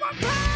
my power.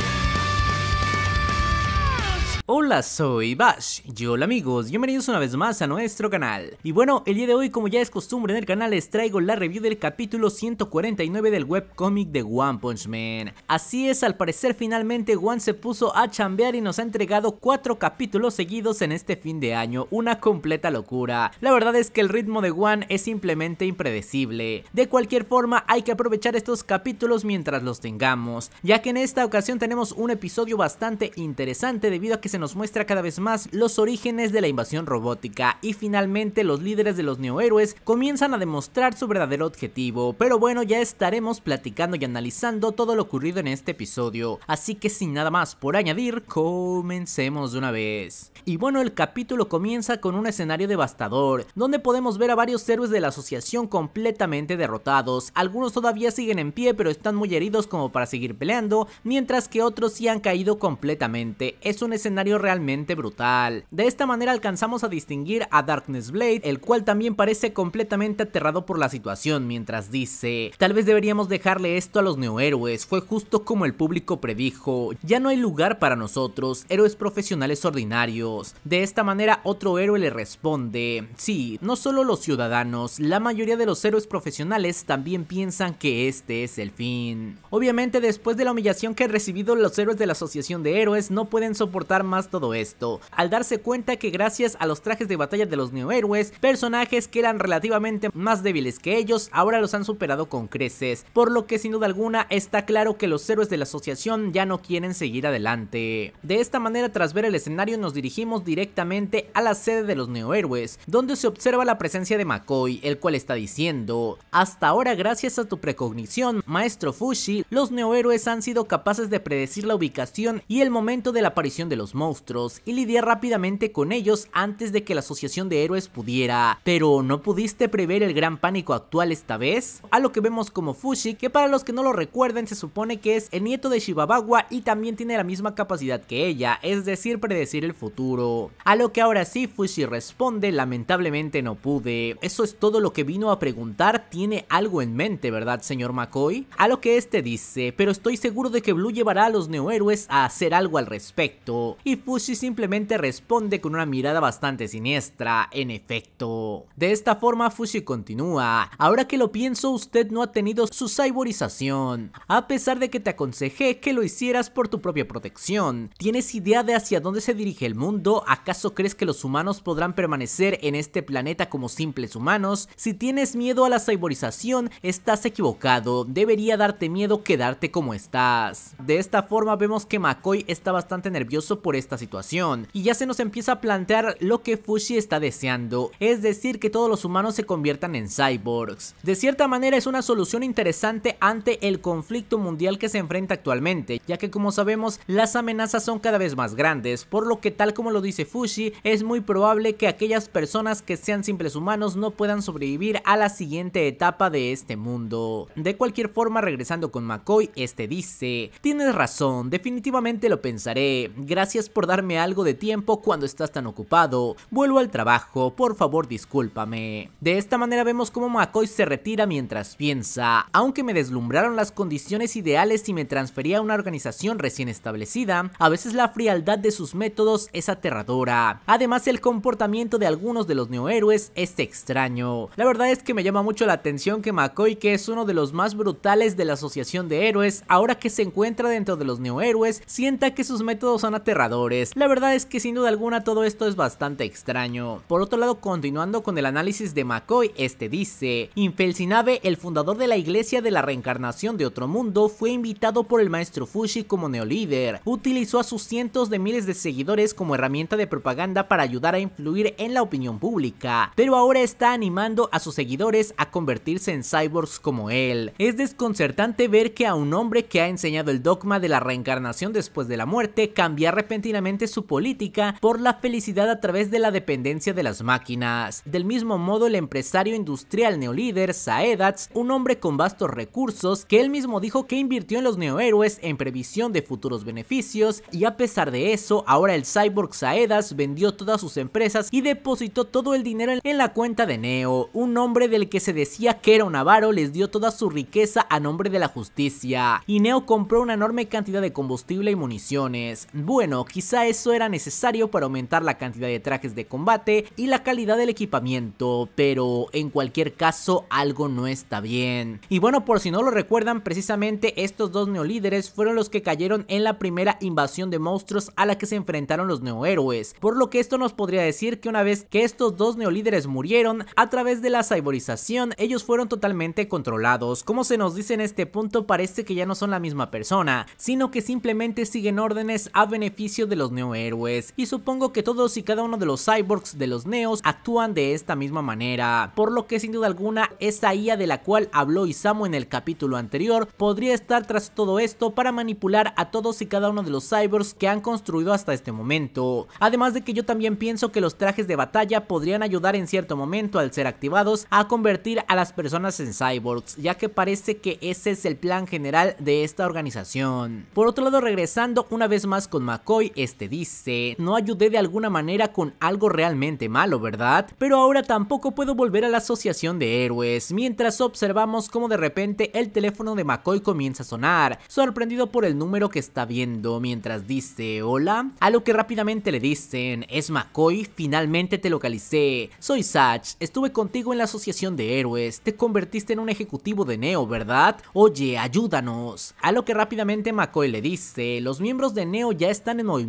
Hola, soy Bash y hola amigos, bienvenidos una vez más a nuestro canal. Y bueno, el día de hoy como ya es costumbre en el canal les traigo la review del capítulo 149 del webcómic de One Punch Man. Así es, al parecer finalmente One se puso a chambear y nos ha entregado cuatro capítulos seguidos en este fin de año, una completa locura. La verdad es que el ritmo de One es simplemente impredecible. De cualquier forma, hay que aprovechar estos capítulos mientras los tengamos, ya que en esta ocasión tenemos un episodio bastante interesante debido a que nos muestra cada vez más los orígenes de la invasión robótica y finalmente los líderes de los neohéroes comienzan a demostrar su verdadero objetivo, pero bueno ya estaremos platicando y analizando todo lo ocurrido en este episodio, así que sin nada más por añadir, comencemos de una vez. Y bueno el capítulo comienza con un escenario devastador, donde podemos ver a varios héroes de la asociación completamente derrotados, algunos todavía siguen en pie pero están muy heridos como para seguir peleando, mientras que otros sí han caído completamente, es un escenario realmente brutal. De esta manera alcanzamos a distinguir a Darkness Blade, el cual también parece completamente aterrado por la situación mientras dice, tal vez deberíamos dejarle esto a los neohéroes, fue justo como el público predijo, ya no hay lugar para nosotros, héroes profesionales ordinarios. De esta manera otro héroe le responde, sí, no solo los ciudadanos, la mayoría de los héroes profesionales también piensan que este es el fin. Obviamente después de la humillación que han recibido los héroes de la Asociación de Héroes no pueden soportar más todo esto, al darse cuenta que gracias a los trajes de batalla de los neohéroes, personajes que eran relativamente más débiles que ellos ahora los han superado con creces, por lo que sin duda alguna está claro que los héroes de la asociación ya no quieren seguir adelante. De esta manera tras ver el escenario nos dirigimos directamente a la sede de los neohéroes, donde se observa la presencia de McCoy, el cual está diciendo, hasta ahora gracias a tu precognición, maestro Fushi, los neohéroes han sido capaces de predecir la ubicación y el momento de la aparición de los monstruos monstruos y lidiar rápidamente con ellos antes de que la asociación de héroes pudiera. Pero ¿no pudiste prever el gran pánico actual esta vez? A lo que vemos como Fushi, que para los que no lo recuerden se supone que es el nieto de Shibabawa y también tiene la misma capacidad que ella, es decir, predecir el futuro. A lo que ahora sí Fushi responde, lamentablemente no pude. Eso es todo lo que vino a preguntar, tiene algo en mente, ¿verdad señor McCoy? A lo que este dice, pero estoy seguro de que Blue llevará a los neohéroes a hacer algo al respecto. Fushi simplemente responde con una mirada bastante siniestra, en efecto. De esta forma Fushi continúa, ahora que lo pienso usted no ha tenido su cyborización, a pesar de que te aconsejé que lo hicieras por tu propia protección. ¿Tienes idea de hacia dónde se dirige el mundo? ¿Acaso crees que los humanos podrán permanecer en este planeta como simples humanos? Si tienes miedo a la cyborización, estás equivocado, debería darte miedo quedarte como estás. De esta forma vemos que McCoy está bastante nervioso por esta situación y ya se nos empieza a plantear lo que Fushi está deseando, es decir que todos los humanos se conviertan en cyborgs. De cierta manera es una solución interesante ante el conflicto mundial que se enfrenta actualmente, ya que como sabemos las amenazas son cada vez más grandes, por lo que tal como lo dice Fushi, es muy probable que aquellas personas que sean simples humanos no puedan sobrevivir a la siguiente etapa de este mundo. De cualquier forma, regresando con McCoy, este dice, tienes razón, definitivamente lo pensaré, gracias por darme algo de tiempo cuando estás tan ocupado. Vuelvo al trabajo, por favor discúlpame. De esta manera vemos cómo McCoy se retira mientras piensa. Aunque me deslumbraron las condiciones ideales y me transfería a una organización recién establecida, a veces la frialdad de sus métodos es aterradora. Además el comportamiento de algunos de los neohéroes es extraño. La verdad es que me llama mucho la atención que McCoy, que es uno de los más brutales de la asociación de héroes, ahora que se encuentra dentro de los neohéroes, sienta que sus métodos son aterradores la verdad es que sin duda alguna todo esto es bastante extraño. Por otro lado, continuando con el análisis de McCoy, este dice, Infelsinabe, el fundador de la iglesia de la reencarnación de otro mundo, fue invitado por el maestro Fushi como neolíder. Utilizó a sus cientos de miles de seguidores como herramienta de propaganda para ayudar a influir en la opinión pública, pero ahora está animando a sus seguidores a convertirse en cyborgs como él. Es desconcertante ver que a un hombre que ha enseñado el dogma de la reencarnación después de la muerte cambia repentinamente su política por la felicidad a través de la dependencia de las máquinas. Del mismo modo, el empresario industrial neolíder Saedats, un hombre con vastos recursos, que él mismo dijo que invirtió en los neohéroes en previsión de futuros beneficios, y a pesar de eso, ahora el cyborg Saedas vendió todas sus empresas y depositó todo el dinero en la cuenta de Neo. Un hombre del que se decía que era un avaro les dio toda su riqueza a nombre de la justicia, y Neo compró una enorme cantidad de combustible y municiones. Bueno, Quizá eso era necesario para aumentar la cantidad de trajes de combate y la calidad del equipamiento, pero en cualquier caso algo no está bien. Y bueno, por si no lo recuerdan, precisamente estos dos neolíderes fueron los que cayeron en la primera invasión de monstruos a la que se enfrentaron los neohéroes, por lo que esto nos podría decir que una vez que estos dos neolíderes murieron, a través de la cyborización ellos fueron totalmente controlados. Como se nos dice en este punto, parece que ya no son la misma persona, sino que simplemente siguen órdenes a beneficio de los neohéroes y supongo que todos y cada uno de los cyborgs de los neos actúan de esta misma manera, por lo que sin duda alguna esa IA de la cual habló Isamu en el capítulo anterior podría estar tras todo esto para manipular a todos y cada uno de los cyborgs que han construido hasta este momento. Además de que yo también pienso que los trajes de batalla podrían ayudar en cierto momento al ser activados a convertir a las personas en cyborgs, ya que parece que ese es el plan general de esta organización. Por otro lado regresando una vez más con McCoy, este dice, no ayudé de alguna manera con algo realmente malo, ¿verdad? Pero ahora tampoco puedo volver a la asociación de héroes, mientras observamos cómo de repente el teléfono de McCoy comienza a sonar, sorprendido por el número que está viendo, mientras dice, hola, a lo que rápidamente le dicen, es McCoy, finalmente te localicé, soy Satch, estuve contigo en la asociación de héroes, te convertiste en un ejecutivo de Neo, ¿verdad? Oye, ayúdanos. A lo que rápidamente McCoy le dice, los miembros de Neo ya están en hoy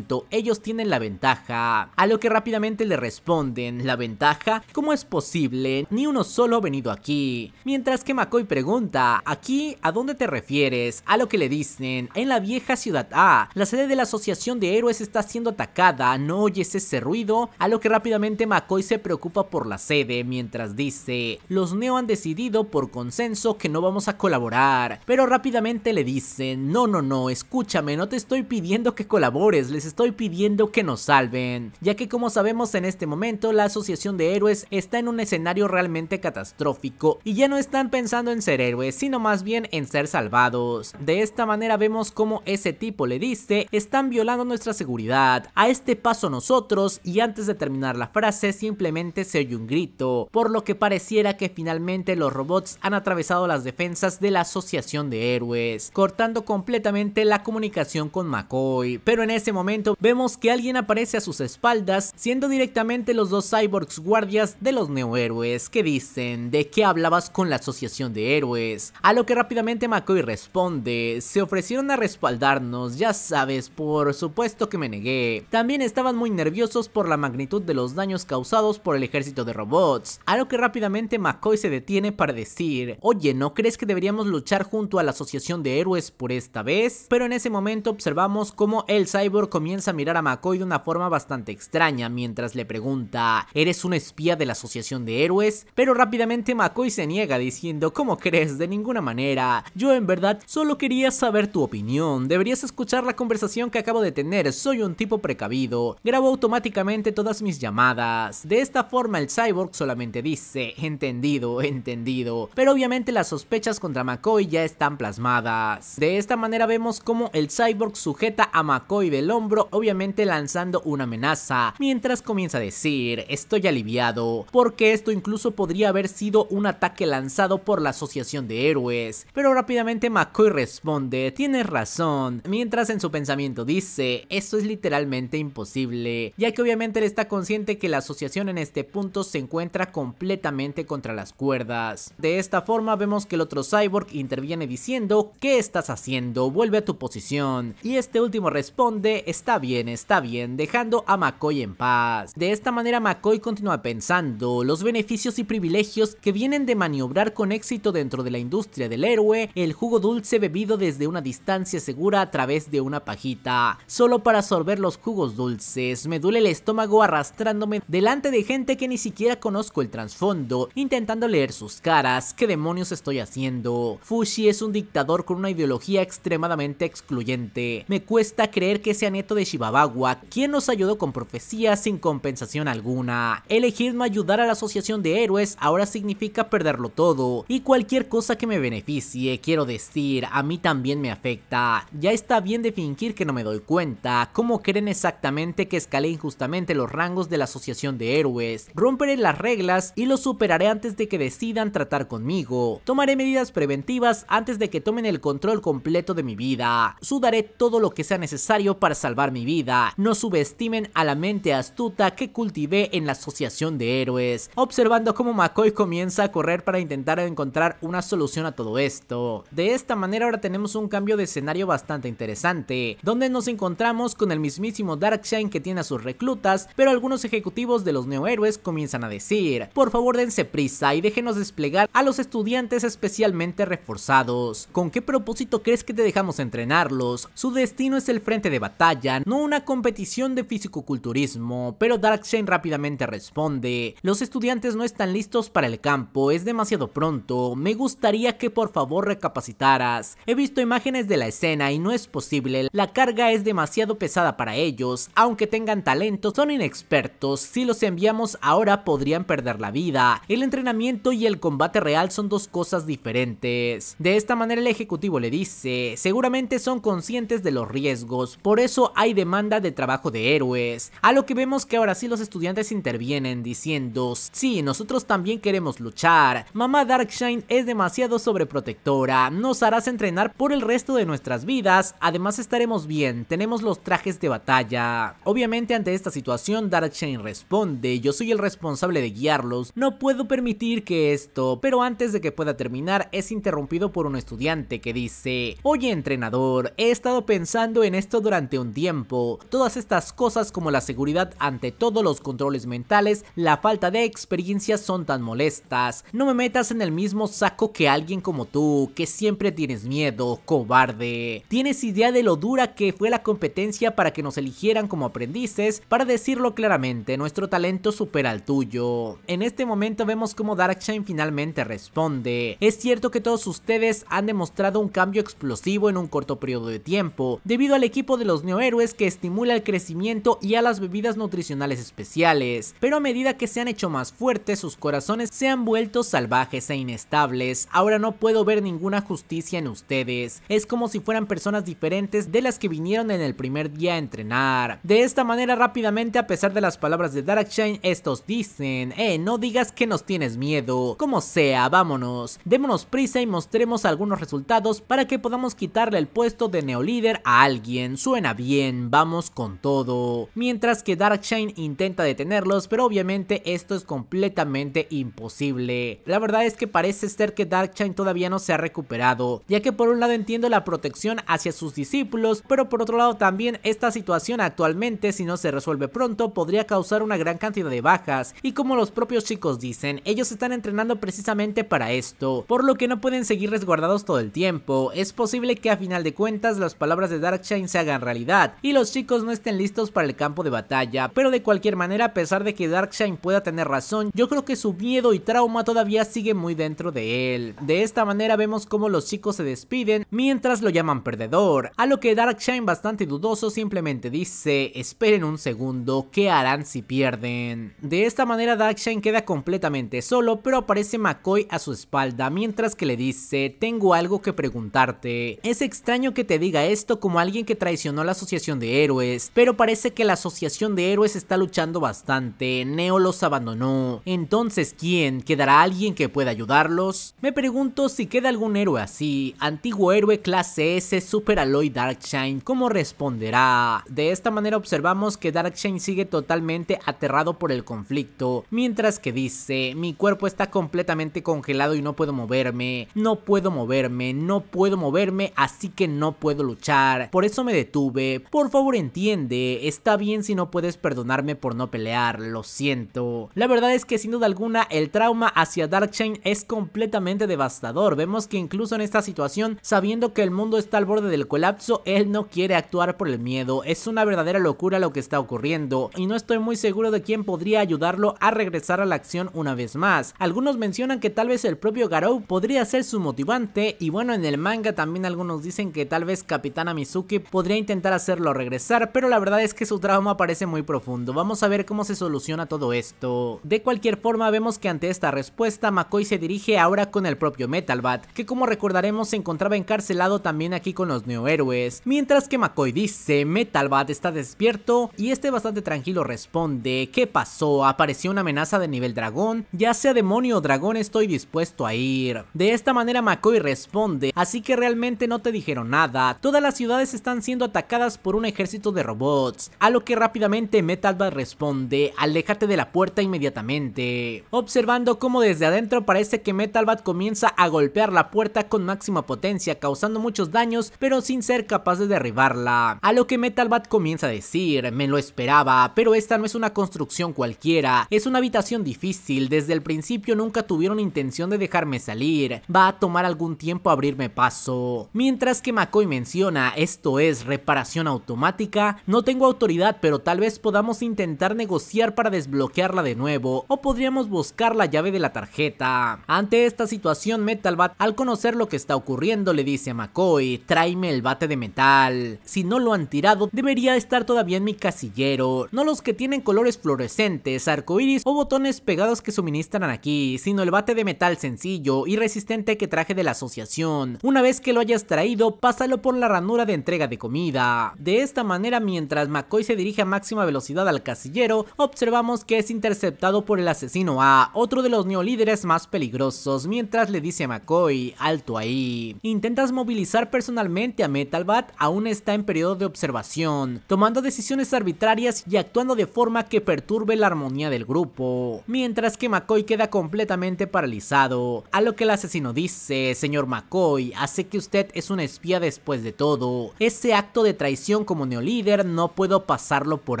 ellos tienen la ventaja. A lo que rápidamente le responden, la ventaja, ¿cómo es posible? Ni uno solo ha venido aquí. Mientras que McCoy pregunta, ¿aquí a dónde te refieres? A lo que le dicen, en la vieja ciudad A, la sede de la Asociación de Héroes está siendo atacada, no oyes ese ruido, a lo que rápidamente McCoy se preocupa por la sede, mientras dice, los Neo han decidido por consenso que no vamos a colaborar, pero rápidamente le dicen, no, no, no, escúchame, no te estoy pidiendo que colabores, pues, les estoy pidiendo que nos salven, ya que como sabemos en este momento la asociación de héroes está en un escenario realmente catastrófico y ya no están pensando en ser héroes, sino más bien en ser salvados. De esta manera vemos como ese tipo le dice, están violando nuestra seguridad, a este paso nosotros y antes de terminar la frase simplemente se oye un grito, por lo que pareciera que finalmente los robots han atravesado las defensas de la asociación de héroes, cortando completamente la comunicación con McCoy, pero en ese momento vemos que alguien aparece a sus espaldas, siendo directamente los dos cyborgs guardias de los neohéroes que dicen, ¿de qué hablabas con la asociación de héroes? A lo que rápidamente McCoy responde, se ofrecieron a respaldarnos, ya sabes, por supuesto que me negué. También estaban muy nerviosos por la magnitud de los daños causados por el ejército de robots, a lo que rápidamente McCoy se detiene para decir, oye, ¿no crees que deberíamos luchar junto a la asociación de héroes por esta vez? Pero en ese momento observamos cómo el cyborg comienza a mirar a McCoy de una forma bastante extraña mientras le pregunta, ¿eres un espía de la Asociación de Héroes? Pero rápidamente McCoy se niega diciendo, ¿cómo crees? De ninguna manera. Yo en verdad solo quería saber tu opinión. Deberías escuchar la conversación que acabo de tener. Soy un tipo precavido. Grabo automáticamente todas mis llamadas. De esta forma el cyborg solamente dice, entendido, entendido. Pero obviamente las sospechas contra McCoy ya están plasmadas. De esta manera vemos cómo el cyborg sujeta a McCoy del el hombro, obviamente lanzando una amenaza, mientras comienza a decir, estoy aliviado, porque esto incluso podría haber sido un ataque lanzado por la Asociación de Héroes, pero rápidamente McCoy responde, tienes razón, mientras en su pensamiento dice, esto es literalmente imposible, ya que obviamente él está consciente que la asociación en este punto se encuentra completamente contra las cuerdas. De esta forma vemos que el otro cyborg interviene diciendo, ¿qué estás haciendo? Vuelve a tu posición. Y este último responde, está bien, está bien, dejando a McCoy en paz. De esta manera McCoy continúa pensando los beneficios y privilegios que vienen de maniobrar con éxito dentro de la industria del héroe el jugo dulce bebido desde una distancia segura a través de una pajita, solo para absorber los jugos dulces. Me duele el estómago arrastrándome delante de gente que ni siquiera conozco el trasfondo, intentando leer sus caras, ¿qué demonios estoy haciendo? Fushi es un dictador con una ideología extremadamente excluyente. Me cuesta creer que se Nieto de Shibabagua, quien nos ayudó con profecías sin compensación alguna. Elegirme ayudar a la asociación de héroes ahora significa perderlo todo y cualquier cosa que me beneficie, quiero decir, a mí también me afecta. Ya está bien de fingir que no me doy cuenta, ¿cómo creen exactamente que escalé injustamente los rangos de la asociación de héroes? Romperé las reglas y lo superaré antes de que decidan tratar conmigo. Tomaré medidas preventivas antes de que tomen el control completo de mi vida. Sudaré todo lo que sea necesario para salvar mi vida. No subestimen a la mente astuta que cultivé en la asociación de héroes. Observando cómo McCoy comienza a correr para intentar encontrar una solución a todo esto. De esta manera ahora tenemos un cambio de escenario bastante interesante, donde nos encontramos con el mismísimo Darkshine que tiene a sus reclutas, pero algunos ejecutivos de los neohéroes comienzan a decir, por favor dense prisa y déjenos desplegar a los estudiantes especialmente reforzados. ¿Con qué propósito crees que te dejamos entrenarlos? Su destino es el frente de batalla no una competición de físico culturismo, pero Darkshane rápidamente responde, los estudiantes no están listos para el campo, es demasiado pronto, me gustaría que por favor recapacitaras, he visto imágenes de la escena y no es posible, la carga es demasiado pesada para ellos, aunque tengan talento son inexpertos, si los enviamos ahora podrían perder la vida, el entrenamiento y el combate real son dos cosas diferentes. De esta manera el ejecutivo le dice, seguramente son conscientes de los riesgos, por eso hay demanda de trabajo de héroes, a lo que vemos que ahora sí los estudiantes intervienen diciendo, sí, nosotros también queremos luchar, mamá Darkshine es demasiado sobreprotectora, nos harás entrenar por el resto de nuestras vidas, además estaremos bien, tenemos los trajes de batalla. Obviamente ante esta situación Darkshine responde, yo soy el responsable de guiarlos, no puedo permitir que esto, pero antes de que pueda terminar es interrumpido por un estudiante que dice, oye entrenador, he estado pensando en esto durante un tiempo. Todas estas cosas como la seguridad ante todos los controles mentales, la falta de experiencia son tan molestas. No me metas en el mismo saco que alguien como tú, que siempre tienes miedo, cobarde. ¿Tienes idea de lo dura que fue la competencia para que nos eligieran como aprendices? Para decirlo claramente, nuestro talento supera al tuyo. En este momento vemos cómo Darkshine finalmente responde. Es cierto que todos ustedes han demostrado un cambio explosivo en un corto periodo de tiempo, debido al equipo de los Neo héroes que estimula el crecimiento y a las bebidas nutricionales especiales, pero a medida que se han hecho más fuertes sus corazones se han vuelto salvajes e inestables, ahora no puedo ver ninguna justicia en ustedes, es como si fueran personas diferentes de las que vinieron en el primer día a entrenar. De esta manera rápidamente a pesar de las palabras de Darkshine estos dicen, eh no digas que nos tienes miedo, como sea vámonos, démonos prisa y mostremos algunos resultados para que podamos quitarle el puesto de neolíder a alguien, suena bien, vamos con todo. Mientras que Darkshine intenta detenerlos, pero obviamente esto es completamente imposible. La verdad es que parece ser que Darkshine todavía no se ha recuperado, ya que por un lado entiendo la protección hacia sus discípulos, pero por otro lado también esta situación actualmente si no se resuelve pronto podría causar una gran cantidad de bajas y como los propios chicos dicen, ellos están entrenando precisamente para esto, por lo que no pueden seguir resguardados todo el tiempo. Es posible que a final de cuentas las palabras de Darkshine se hagan realidad y los chicos no estén listos para el campo de batalla, pero de cualquier manera a pesar de que Darkshine pueda tener razón, yo creo que su miedo y trauma todavía sigue muy dentro de él. De esta manera vemos cómo los chicos se despiden mientras lo llaman perdedor, a lo que Darkshine bastante dudoso simplemente dice, esperen un segundo, ¿qué harán si pierden? De esta manera Darkshine queda completamente solo, pero aparece McCoy a su espalda mientras que le dice, tengo algo que preguntarte. Es extraño que te diga esto como alguien que traicionó la Asociación de Héroes, pero parece que la Asociación de Héroes está luchando bastante, Neo los abandonó, entonces ¿quién? ¿Quedará alguien que pueda ayudarlos? Me pregunto si queda algún héroe así, antiguo héroe clase S Super Aloy Darkshine, ¿cómo responderá? De esta manera observamos que Darkshine sigue totalmente aterrado por el conflicto, mientras que dice, mi cuerpo está completamente congelado y no puedo moverme, no puedo moverme, no puedo moverme, así que no puedo luchar, por eso me detuve, por favor entiende, está bien si no puedes perdonarme por no pelear, lo siento. La verdad es que sin duda alguna el trauma hacia Chain es completamente devastador, vemos que incluso en esta situación, sabiendo que el mundo está al borde del colapso, él no quiere actuar por el miedo, es una verdadera locura lo que está ocurriendo, y no estoy muy seguro de quién podría ayudarlo a regresar a la acción una vez más. Algunos mencionan que tal vez el propio Garou podría ser su motivante, y bueno en el manga también algunos dicen que tal vez Capitana Mizuki podría intentar hacerlo regresar, pero la verdad es que su trauma parece muy profundo. Vamos a ver cómo se soluciona todo esto. De cualquier forma, vemos que ante esta respuesta, McCoy se dirige ahora con el propio Bat que como recordaremos se encontraba encarcelado también aquí con los neohéroes. Mientras que McCoy dice, Metalbat está despierto y este bastante tranquilo responde, ¿qué pasó? ¿Apareció una amenaza de nivel dragón? Ya sea demonio o dragón estoy dispuesto a ir. De esta manera McCoy responde, así que realmente no te dijeron nada, todas las ciudades están siendo atacadas por un ejército de robots, a lo que rápidamente Metalbat responde, aléjate de la puerta inmediatamente, observando cómo desde adentro parece que Metalbat comienza a golpear la puerta con máxima potencia, causando muchos daños, pero sin ser capaz de derribarla, a lo que Metalbat comienza a decir, me lo esperaba, pero esta no es una construcción cualquiera, es una habitación difícil, desde el principio nunca tuvieron intención de dejarme salir, va a tomar algún tiempo abrirme paso, mientras que McCoy menciona, esto es reparación automática, no tengo autoridad pero tal vez podamos intentar negociar para desbloquearla de nuevo o podríamos buscar la llave de la tarjeta. Ante esta situación Metalbat al conocer lo que está ocurriendo le dice a McCoy, tráeme el bate de metal, si no lo han tirado debería estar todavía en mi casillero, no los que tienen colores fluorescentes, arcoiris o botones pegados que suministran aquí, sino el bate de metal sencillo y resistente que traje de la asociación. Una vez que lo hayas traído, pásalo por la ranura de entrega de comida. De esta manera, mientras McCoy se dirige a máxima velocidad al casillero, observamos que es interceptado por el asesino A, otro de los neolíderes más peligrosos, mientras le dice a McCoy, alto ahí. Intentas movilizar personalmente a Metalbat, aún está en periodo de observación, tomando decisiones arbitrarias y actuando de forma que perturbe la armonía del grupo, mientras que McCoy queda completamente paralizado, a lo que el asesino dice, señor McCoy, hace que usted es un espía después de todo, ese acto de traición como neolíder, no puedo pasarlo por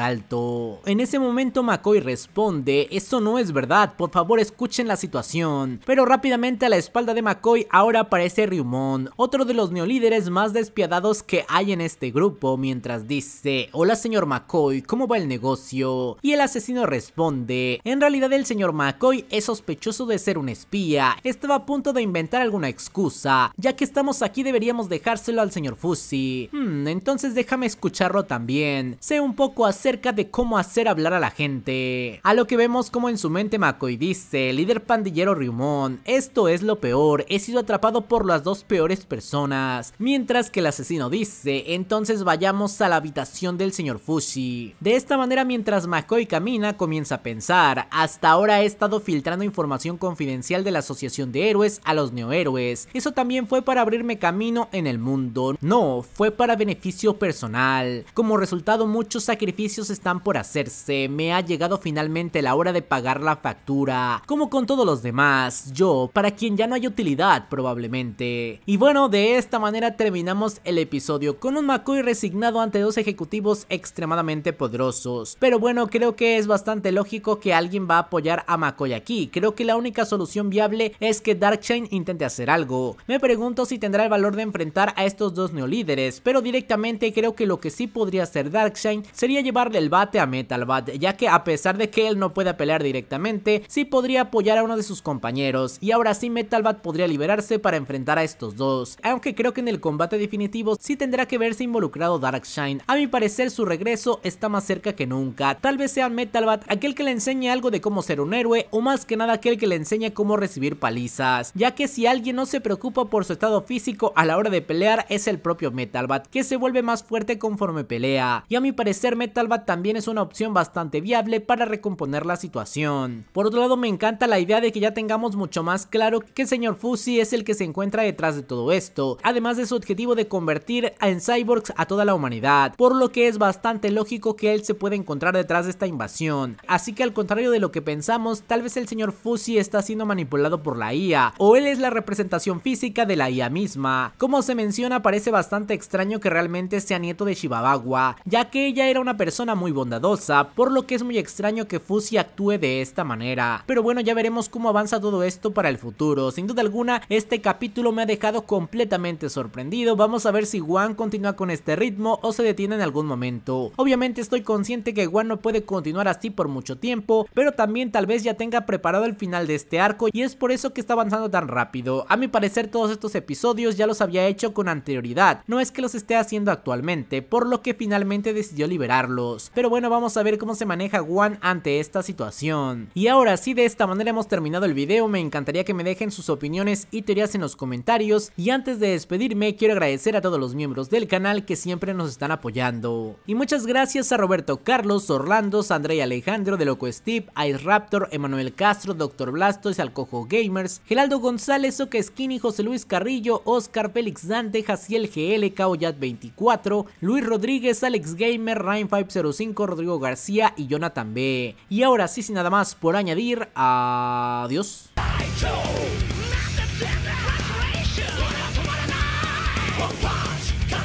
alto. En ese momento McCoy responde, eso no es verdad, por favor escuchen la situación. Pero rápidamente a la espalda de McCoy ahora aparece Ryumon, otro de los neolíderes más despiadados que hay en este grupo, mientras dice, hola señor McCoy, ¿cómo va el negocio? Y el asesino responde, en realidad el señor McCoy es sospechoso de ser un espía, estaba a punto de inventar alguna excusa, ya que estamos aquí deberíamos dejárselo al señor Fusi. Hmm, entonces pues déjame escucharlo también. Sé un poco acerca de cómo hacer hablar a la gente. A lo que vemos como en su mente Makoi dice, líder pandillero Ryumon, esto es lo peor, he sido atrapado por las dos peores personas. Mientras que el asesino dice, entonces vayamos a la habitación del señor Fushi. De esta manera mientras Makoi camina comienza a pensar, hasta ahora he estado filtrando información confidencial de la asociación de héroes a los neohéroes. Eso también fue para abrirme camino en el mundo, no, fue para beneficio personal. Como resultado muchos sacrificios están por hacerse, me ha llegado finalmente la hora de pagar la factura, como con todos los demás, yo, para quien ya no hay utilidad probablemente. Y bueno, de esta manera terminamos el episodio con un McCoy resignado ante dos ejecutivos extremadamente poderosos. Pero bueno, creo que es bastante lógico que alguien va a apoyar a McCoy aquí, creo que la única solución viable es que Darkshine intente hacer algo. Me pregunto si tendrá el valor de enfrentar a estos dos neolíderes, pero directamente creo que lo que sí podría hacer Darkshine sería llevarle el bate a Metalbat, ya que a pesar de que él no pueda pelear directamente, sí podría apoyar a uno de sus compañeros, y ahora sí Metalbat podría liberarse para enfrentar a estos dos, aunque creo que en el combate definitivo sí tendrá que verse involucrado Darkshine, a mi parecer su regreso está más cerca que nunca, tal vez sea Metalbat aquel que le enseñe algo de cómo ser un héroe, o más que nada aquel que le enseñe cómo recibir palizas, ya que si alguien no se preocupa por su estado físico a la hora de pelear es el propio Metalbat, que se vuelve más fuerte conforme pelea, y a mi parecer Metalbat también es una opción bastante viable para recomponer la situación. Por otro lado me encanta la idea de que ya tengamos mucho más claro que el señor Fuzzy es el que se encuentra detrás de todo esto, además de su objetivo de convertir en cyborgs a toda la humanidad, por lo que es bastante lógico que él se pueda encontrar detrás de esta invasión, así que al contrario de lo que pensamos, tal vez el señor Fuzzy está siendo manipulado por la IA, o él es la representación física de la IA misma. Como se menciona parece bastante extraño que realmente se nieto de Shibabagua, ya que ella era una persona muy bondadosa, por lo que es muy extraño que Fusi actúe de esta manera. Pero bueno, ya veremos cómo avanza todo esto para el futuro. Sin duda alguna, este capítulo me ha dejado completamente sorprendido. Vamos a ver si Wan continúa con este ritmo o se detiene en algún momento. Obviamente estoy consciente que Wan no puede continuar así por mucho tiempo, pero también tal vez ya tenga preparado el final de este arco y es por eso que está avanzando tan rápido. A mi parecer todos estos episodios ya los había hecho con anterioridad, no es que los esté haciendo actualmente por lo que finalmente decidió liberarlos. Pero bueno, vamos a ver cómo se maneja Juan ante esta situación. Y ahora sí, de esta manera hemos terminado el video, me encantaría que me dejen sus opiniones y teorías en los comentarios. Y antes de despedirme, quiero agradecer a todos los miembros del canal que siempre nos están apoyando. Y muchas gracias a Roberto Carlos, Orlando, Sandra Alejandro de Loco Steve, Ice Raptor, Emanuel Castro, Doctor Blastos, Alcojo Gamers, Geraldo González, Oca Skinny, José Luis Carrillo, Oscar Félix Dante, Jaciel GL, Caoyat 24, Luis Rodríguez, Alex Gamer, Ryan505, Rodrigo García y Jonathan B. Y ahora sí, sin nada más por añadir, adiós.